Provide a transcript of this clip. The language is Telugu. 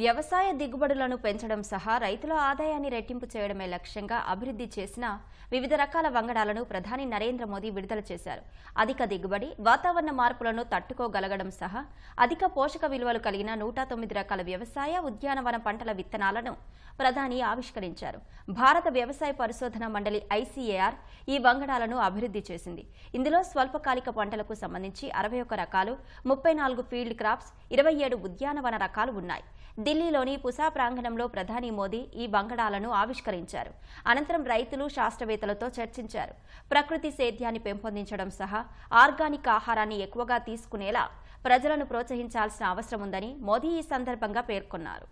వ్యవసాయ దిగుబడులను పెంచడం సహా రైతుల ఆదాయాన్ని రెట్టింపు చేయడమే లక్ష్యంగా అభివృద్ధి చేసిన వివిధ రకాల వంగడాలను ప్రధాని నరేంద్ర మోదీ విడుదల చేశారు అధిక దిగుబడి వాతావరణ మార్పులను తట్టుకోగలగడం సహా అధిక పోషక విలువలు కలిగిన నూట తొమ్మిది రకాల వ్యవసాయ ఉద్యానవన పంటల విత్తనాలను ప్రధాని ఆవిష్కరించారు భారత వ్యవసాయ పరిశోధన మండలి ఐసీఏఆర్ ఈ వంగడాలను అభివృద్ధి చేసింది ఇందులో స్వల్పకాలిక పంటలకు సంబంధించి అరవై రకాలు ముప్పై ఫీల్డ్ క్రాప్స్ ఇరవై ఉద్యానవన రకాలు ఉన్నాయి ఢిల్లీలోని పుసా ప్రాంగణంలో ప్రధాని మోదీ ఈ బంగడాలను ఆవిష్కరించారు అనంతరం రైతులు శాస్త్రవేత్తలతో చర్చించారు ప్రకృతి సేద్యాన్ని పెంపొందించడం సహా ఆర్గానిక్ ఆహారాన్ని ఎక్కువగా తీసుకునేలా ప్రజలను ప్రోత్సహించాల్సిన అవసరం ఉందని మోదీ ఈ సందర్భంగా పేర్కొన్నారు